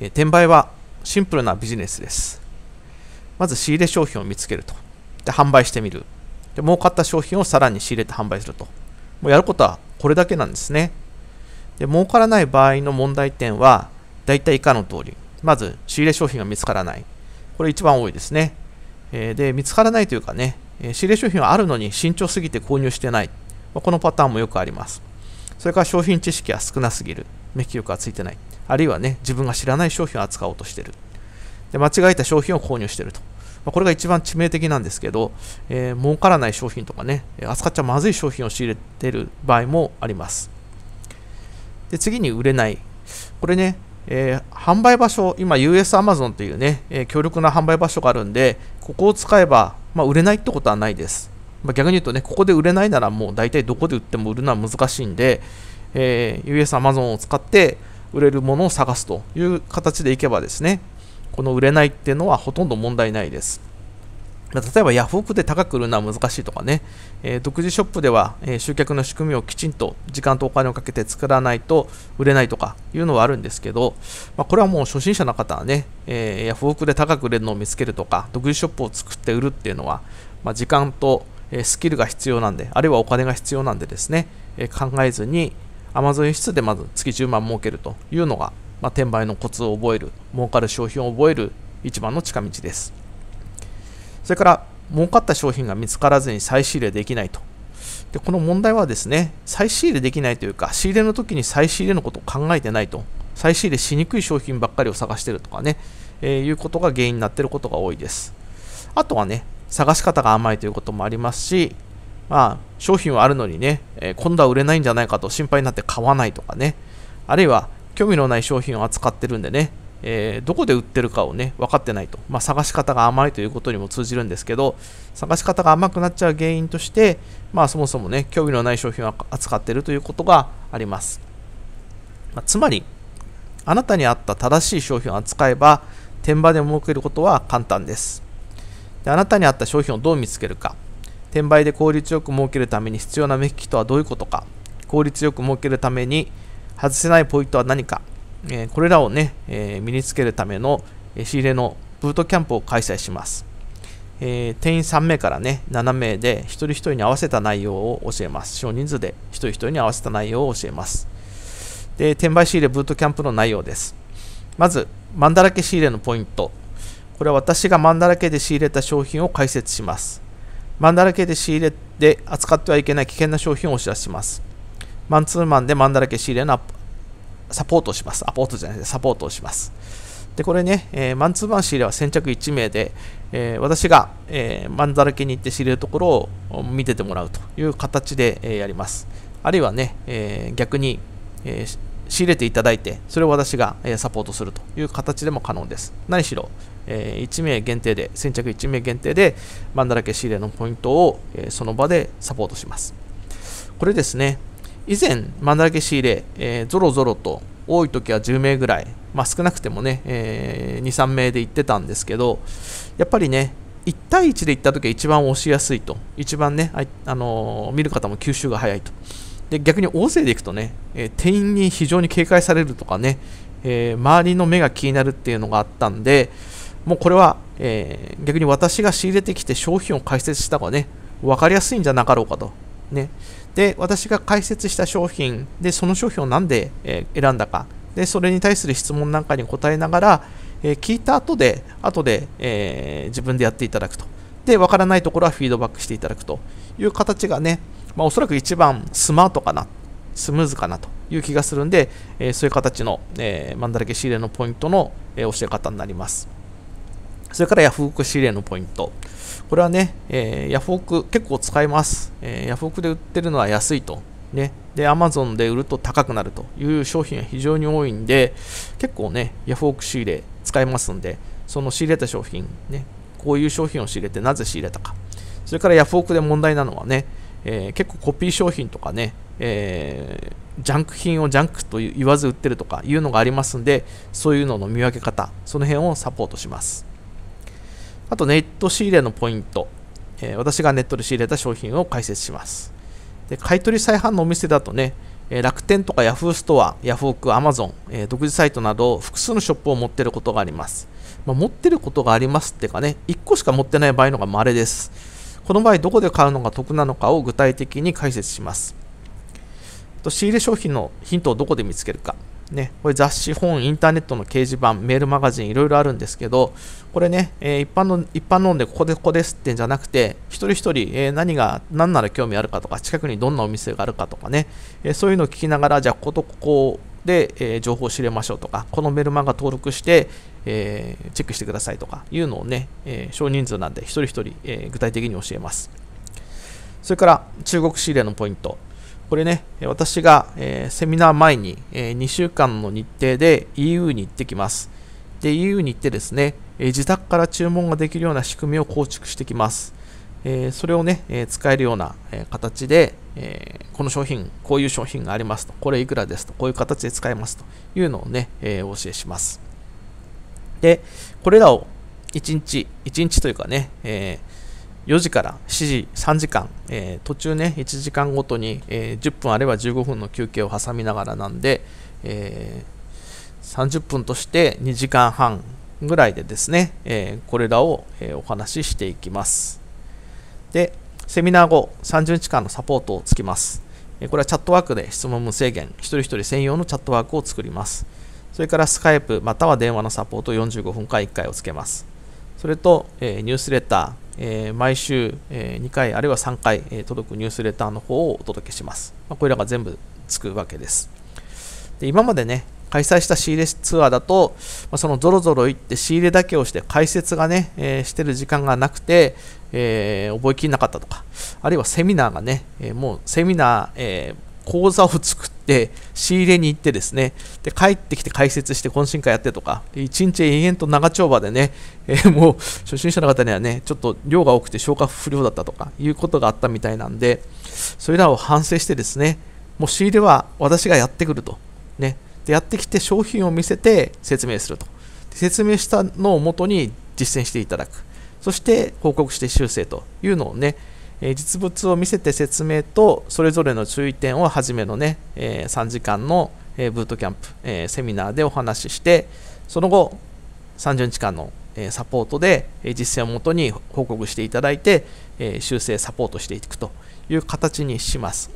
え転売はシンプルなビジネスです。まず仕入れ商品を見つけると。で、販売してみる。で、儲かった商品をさらに仕入れて販売すると。もうやることはこれだけなんですね。で、儲からない場合の問題点は、大体以下の通り。まず、仕入れ商品が見つからない。これ一番多いですね。えで、見つからないというかね、仕入れ商品はあるのに慎重すぎて購入してない。このパターンもよくあります。それから商品知識は少なすぎる。免疫力がついてない。あるいはね、自分が知らない商品を扱おうとしてる。で間違えた商品を購入してると。まあ、これが一番致命的なんですけど、えー、儲からない商品とかね、扱っちゃまずい商品を仕入れてる場合もあります。で次に売れない。これね、えー、販売場所、今 US アマゾンというね、えー、強力な販売場所があるんで、ここを使えば、まあ、売れないってことはないです。まあ、逆に言うとね、ここで売れないならもう大体どこで売っても売るのは難しいんで、えー、US Amazon を使って売れるものを探すという形でいけばですね、この売れないっていうのはほとんど問題ないです。例えばヤフオクで高く売るのは難しいとかね、えー、独自ショップでは、えー、集客の仕組みをきちんと時間とお金をかけて作らないと売れないとかいうのはあるんですけど、まあ、これはもう初心者の方はね、えー、ヤフオクで高く売れるのを見つけるとか、独自ショップを作って売るっていうのは、まあ、時間とスキルが必要なんで、あるいはお金が必要なんでですね、考えずに Amazon 輸出でまず月10万儲けるというのが、まあ、転売のコツを覚える、儲かる商品を覚える一番の近道です。それから、儲かった商品が見つからずに再仕入れできないと。でこの問題はですね、再仕入れできないというか、仕入れの時に再仕入れのことを考えてないと、再仕入れしにくい商品ばっかりを探してるとかね、えー、いうことが原因になっていることが多いです。あとはね、探し方が甘いということもありますし、まあ、商品はあるのにね、えー、今度は売れないんじゃないかと心配になって買わないとかね、あるいは興味のない商品を扱ってるんでね、えー、どこで売ってるかをね、分かってないと、まあ、探し方が甘いということにも通じるんですけど、探し方が甘くなっちゃう原因として、まあ、そもそもね、興味のない商品を扱ってるということがあります。まあ、つまり、あなたに合った正しい商品を扱えば、転売で儲けることは簡単ですで。あなたに合った商品をどう見つけるか。転売で効率よく儲けるために必要な目利きとはどういうことか効率よく儲けるために外せないポイントは何か、えー、これらをね、えー、身につけるための仕入れのブートキャンプを開催します、えー、員3名からね7名で一人一人に合わせた内容を教えます少人数で一人一人に合わせた内容を教えますで転売仕入れブートキャンプの内容ですまずマンだらけ仕入れのポイントこれは私がマンだらけで仕入れた商品を解説しますマンダラ系で仕入れで扱ってはいけない危険な商品をお知らせします。マンツーマンでマンダラ系仕入れのサポートをします。アポートじゃないでサポートをします。で、これね、えー、マンツーマン仕入れは先着1名で、えー、私が、えー、マンダラ系に行って仕入れるところを見ててもらうという形で、えやります。あるいはね、え逆に、え仕入れていただいて、それを私が、えサポートするという形でも可能です。何しろ、え1名限定で、先着1名限定で、マンダラケ仕入れのポイントを、えその場でサポートします。これですね、以前、マンダラケ仕入れ、えロゾロと多い時は10名ぐらい、まあ、少なくてもね、えー、2、3名で行ってたんですけど、やっぱりね、1対1で行った時は一番押しやすいと、一番ね、あのー、見る方も吸収が早いと。で逆に大勢で行くとね、えー、店員に非常に警戒されるとかね、えー、周りの目が気になるっていうのがあったんで、もうこれは、えー、逆に私が仕入れてきて商品を解説した方がね、分かりやすいんじゃなかろうかと。ね、で、私が解説した商品で、その商品をなんで、えー、選んだか。で、それに対する質問なんかに答えながら、えー、聞いた後で、後で、え自分でやっていただくと。で、分からないところはフィードバックしていただくという形がね、まあ、おそらく一番スマートかな、スムーズかなという気がするんで、えー、そういう形の、えー、マンダラケ仕入れのポイントの、えー、教え方になります。それからヤフオク仕入れのポイント。これはね、えー、ヤフオク結構使います、えー、ヤフオクで売ってるのは安いと。ね。で、アマゾンで売ると高くなるという商品が非常に多いんで、結構ね、ヤフオク仕入れ使いますんで、その仕入れた商品、ね、こういう商品を仕入れてなぜ仕入れたか。それからヤフオクで問題なのはね、えー、結構コピー商品とかね、えー、ジャンク品をジャンクと言わず売ってるとかいうのがありますんで、そういうのの見分け方、その辺をサポートします。あとネット仕入れのポイント、えー、私がネットで仕入れた商品を解説しますで買取再販のお店だとね、えー、楽天とか Yahoo ストア、ヤフオク、Amazon、えー、独自サイトなど複数のショップを持っていることがあります、まあ、持っていることがありますってかね1個しか持ってない場合のが稀ですこの場合どこで買うのが得なのかを具体的に解説しますと仕入れ商品のヒントをどこで見つけるかね、これ雑誌、本、インターネットの掲示板、メールマガジン、いろいろあるんですけど、これね、えー、一般の、一般論でここでここですってんじゃなくて、一人一人、えー、何が、何なら興味あるかとか、近くにどんなお店があるかとかね、えー、そういうのを聞きながら、じゃあ、こことここで、え情報を知れましょうとか、このメルマガ登録して、えチェックしてくださいとかいうのをね、え少人数なんで、一人一人、え具体的に教えます。それから、中国仕入れのポイント。これね、私が、えー、セミナー前に、えー、2週間の日程で EU に行ってきます。で、EU に行ってですね、えー、自宅から注文ができるような仕組みを構築してきます。えそれをね、え使えるような、え形で、えこの商品、こういう商品がありますと、これいくらですと、こういう形で使えますというのをね、えお教えします。で、これらを1日、1日というかね、えー4時から7時3時間、えー、途中ね1時間ごとに、えー、10分あれば15分の休憩を挟みながらなんで、えー、30分として2時間半ぐらいでですね、えこれらを、えお話ししていきますでセミナー後30日間のサポートをつきますこれはチャットワークで質問無制限一人一人専用のチャットワークを作りますそれからスカイプまたは電話のサポート45分間1回をつけますそれと、えニュースレターえー、毎週、えー、2回あるいは3回、えー、届くニュースレターの方をお届けします。まあ、これらが全部つくわけです。で今までね、開催した仕入れツアーだと、まあ、そのぞろぞろ行って仕入れだけをして解説がね、えー、してる時間がなくて、え覚えきれなかったとか、あるいはセミナーがね、えもうセミナー、え講座を作っで、仕入れに行ってですねで帰ってきて解説して懇親会やってとか一日延々と長丁場でね、えー、もう初心者の方にはねちょっと量が多くて消化不良だったとかいうことがあったみたいなんでそれらを反省してですねもう仕入れは私がやってくると、ね、でやってきて商品を見せて説明すると説明したのをもとに実践していただくそして報告して修正というのをねえ実物を見せて説明とそれぞれの注意点をはじめのね、え3時間の、えブートキャンプ、えセミナーでお話ししてその後30日間の、えサポートで、え実践をもとに報告していただいて、え修正サポートしていくという形にします。